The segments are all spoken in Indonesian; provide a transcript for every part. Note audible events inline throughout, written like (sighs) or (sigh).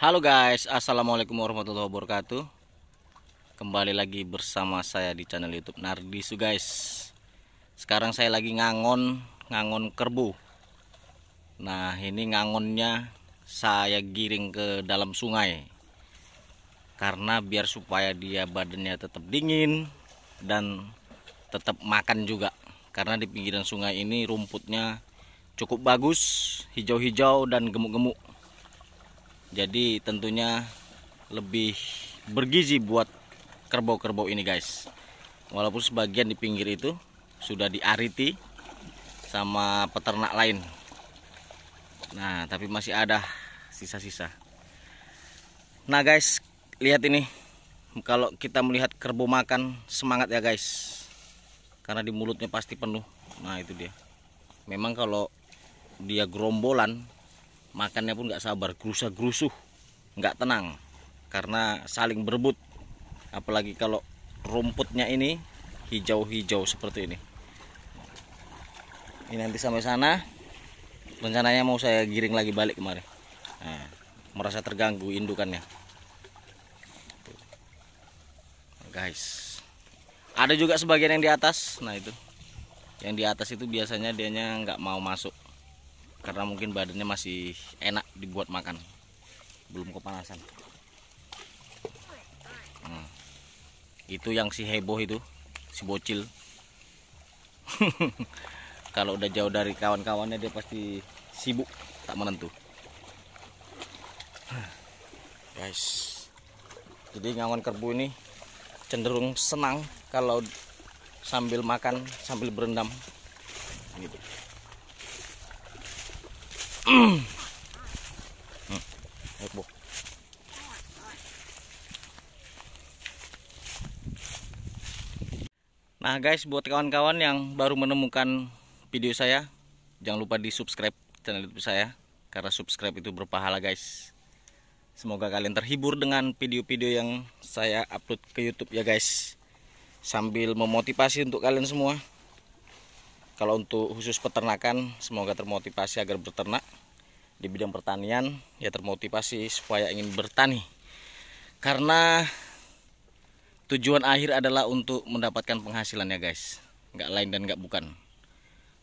Halo guys, Assalamualaikum warahmatullahi wabarakatuh Kembali lagi bersama saya di channel youtube Nardisu guys Sekarang saya lagi ngangon, ngangon kerbu Nah ini ngangonnya saya giring ke dalam sungai Karena biar supaya dia badannya tetap dingin Dan tetap makan juga Karena di pinggiran sungai ini rumputnya cukup bagus Hijau-hijau dan gemuk-gemuk jadi tentunya lebih bergizi buat kerbau-kerbau ini guys walaupun sebagian di pinggir itu sudah diariti sama peternak lain nah tapi masih ada sisa-sisa nah guys lihat ini kalau kita melihat kerbau makan semangat ya guys karena di mulutnya pasti penuh nah itu dia memang kalau dia gerombolan makannya pun nggak sabar gerusa gerusuh nggak tenang karena saling berebut apalagi kalau rumputnya ini hijau-hijau seperti ini ini nanti sampai sana rencananya mau saya giring lagi balik kemarin nah, merasa terganggu indukannya guys ada juga sebagian yang di atas nah itu yang di atas itu biasanya dianya nggak mau masuk karena mungkin badannya masih enak dibuat makan belum kepanasan hmm. itu yang si heboh itu si bocil (laughs) kalau udah jauh dari kawan-kawannya dia pasti sibuk tak menentu (sighs) guys jadi ngawan kerbu ini cenderung senang kalau sambil makan sambil berendam gitu Hmm. Nah guys, buat kawan-kawan yang baru menemukan video saya, jangan lupa di subscribe channel YouTube saya, karena subscribe itu berpahala guys. Semoga kalian terhibur dengan video-video yang saya upload ke YouTube ya guys. Sambil memotivasi untuk kalian semua. Kalau untuk khusus peternakan, semoga termotivasi agar berternak di bidang pertanian ya termotivasi supaya ingin bertani karena tujuan akhir adalah untuk mendapatkan penghasilan ya guys nggak lain dan nggak bukan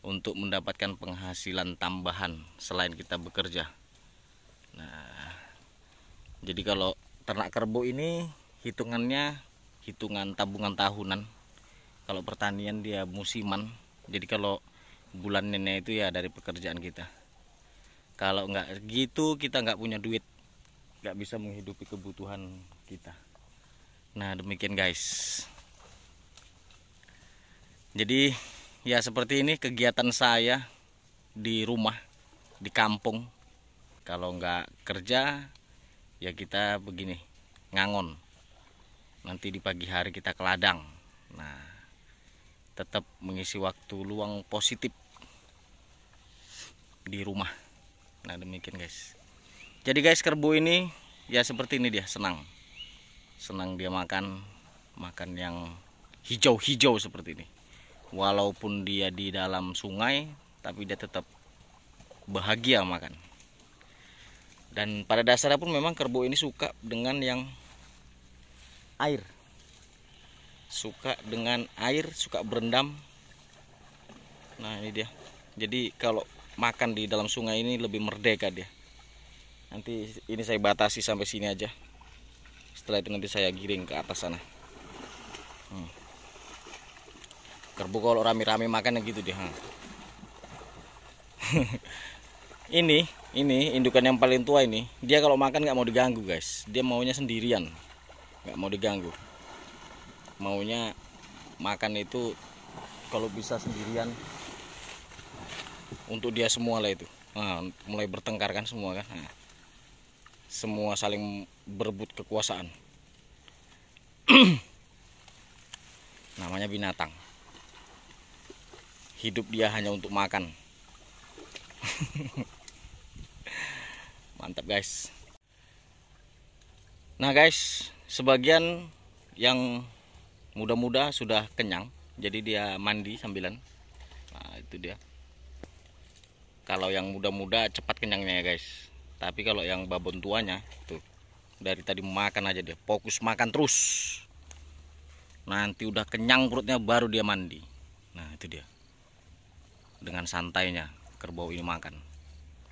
untuk mendapatkan penghasilan tambahan selain kita bekerja nah jadi kalau ternak kerbau ini hitungannya hitungan tabungan tahunan kalau pertanian dia musiman jadi kalau bulan nenek itu ya dari pekerjaan kita kalau nggak gitu kita nggak punya duit nggak bisa menghidupi kebutuhan kita nah demikian guys jadi ya seperti ini kegiatan saya di rumah di kampung kalau nggak kerja ya kita begini ngangon nanti di pagi hari kita ke ladang nah tetap mengisi waktu luang positif di rumah nah demikian guys jadi guys kerbau ini ya seperti ini dia senang senang dia makan makan yang hijau-hijau seperti ini walaupun dia di dalam sungai tapi dia tetap bahagia makan dan pada dasarnya pun memang kerbau ini suka dengan yang air suka dengan air suka berendam nah ini dia jadi kalau makan di dalam sungai ini lebih merdeka dia nanti ini saya batasi sampai sini aja setelah itu nanti saya giring ke atas sana hmm. kerbau kalau rame-rame makan gitu dia hmm. (laughs) ini ini indukan yang paling tua ini dia kalau makan nggak mau diganggu guys dia maunya sendirian nggak mau diganggu maunya makan itu kalau bisa sendirian untuk dia semua lah itu nah, mulai bertengkar kan semua kan nah, semua saling berebut kekuasaan (clears throat) namanya binatang hidup dia hanya untuk makan (laughs) mantap guys nah guys sebagian yang muda-muda sudah kenyang jadi dia mandi sambilan nah itu dia kalau yang muda-muda cepat kenyangnya ya guys tapi kalau yang babon tuanya tuh dari tadi makan aja dia fokus makan terus nanti udah kenyang perutnya baru dia mandi nah itu dia dengan santainya kerbau ini makan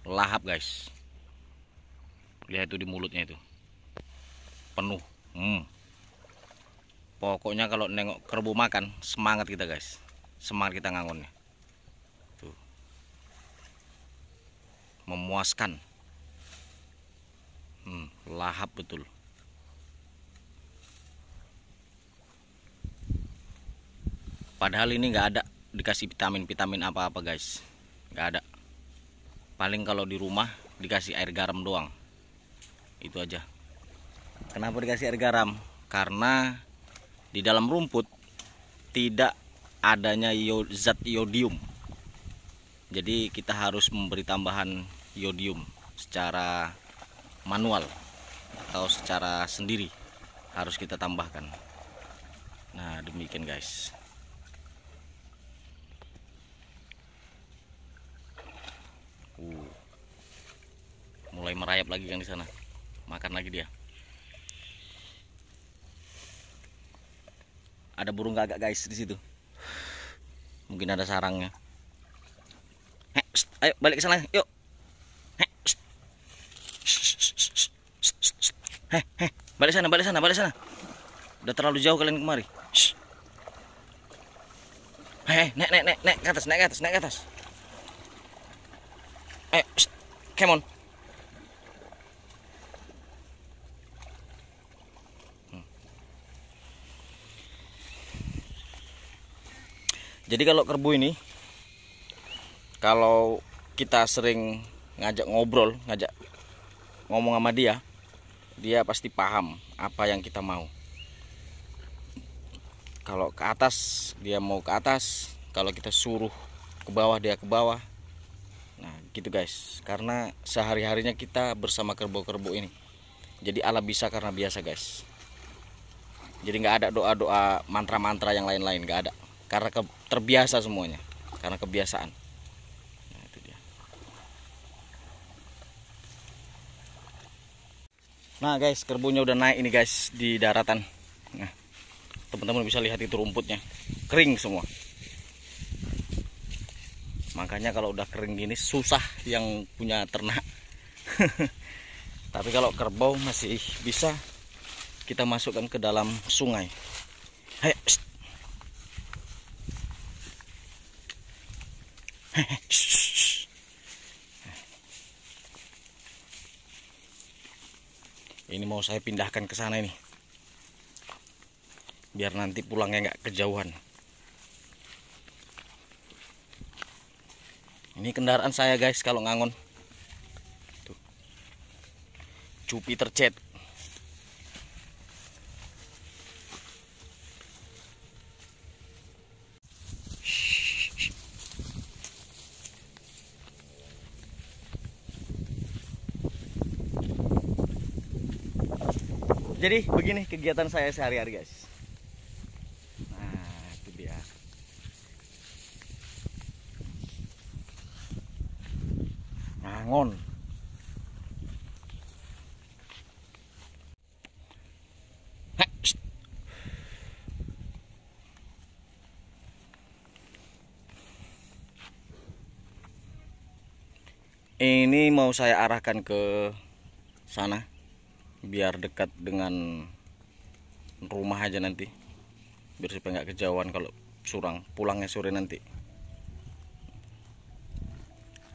lahap guys lihat itu di mulutnya itu penuh hmm. pokoknya kalau nengok kerbau makan semangat kita guys semangat kita ngangonnya memuaskan hmm, lahap betul padahal ini nggak ada dikasih vitamin-vitamin apa-apa guys nggak ada paling kalau di rumah dikasih air garam doang itu aja kenapa dikasih air garam karena di dalam rumput tidak adanya zat iodium jadi kita harus memberi tambahan yodium secara manual atau secara sendiri harus kita tambahkan nah demikian guys uh, mulai merayap lagi kan di sana makan lagi dia ada burung gagak guys di situ mungkin ada sarangnya Hei, eh, ayo balik ke sana yuk Heh, balik sana, balik sana, balik sana. Udah terlalu jauh kalian kemari. Shh. Hei, naik, naik, naik, naik ke atas, naik ke atas, naik ke atas. Ayo, eh, shh. come on. Hmm. Jadi kalau kerbau ini kalau kita sering ngajak ngobrol, ngajak ngomong sama dia, dia pasti paham apa yang kita mau kalau ke atas dia mau ke atas kalau kita suruh ke bawah dia ke bawah nah gitu guys karena sehari-harinya kita bersama kerbau-kerbau ini jadi ala bisa karena biasa guys jadi nggak ada doa-doa mantra-mantra yang lain-lain nggak ada karena terbiasa semuanya karena kebiasaan Nah guys, kerbunya udah naik ini guys di daratan. Nah, teman-teman bisa lihat itu rumputnya kering semua. Makanya kalau udah kering gini susah yang punya ternak. (laughs) Tapi kalau kerbau masih bisa kita masukkan ke dalam sungai. Ayo. ini mau saya pindahkan ke sana ini biar nanti pulangnya nggak kejauhan ini kendaraan saya guys kalau ngangon Tuh. Jupiter Jet jadi begini kegiatan saya sehari-hari guys nah itu dia nangon ini mau saya arahkan ke sana biar dekat dengan rumah aja nanti biar supaya nggak kejauhan kalau surang pulangnya sore nanti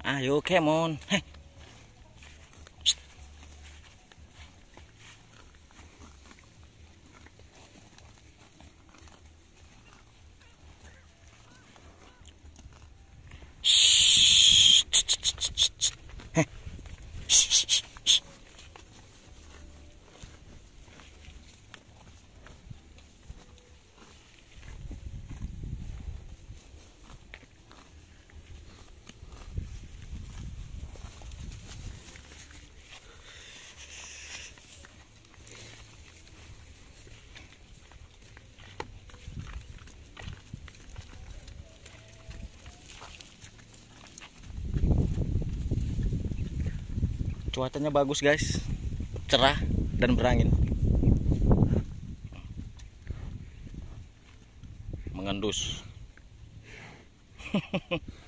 ayo kemon heh cuacanya bagus guys cerah dan berangin mengendus (laughs)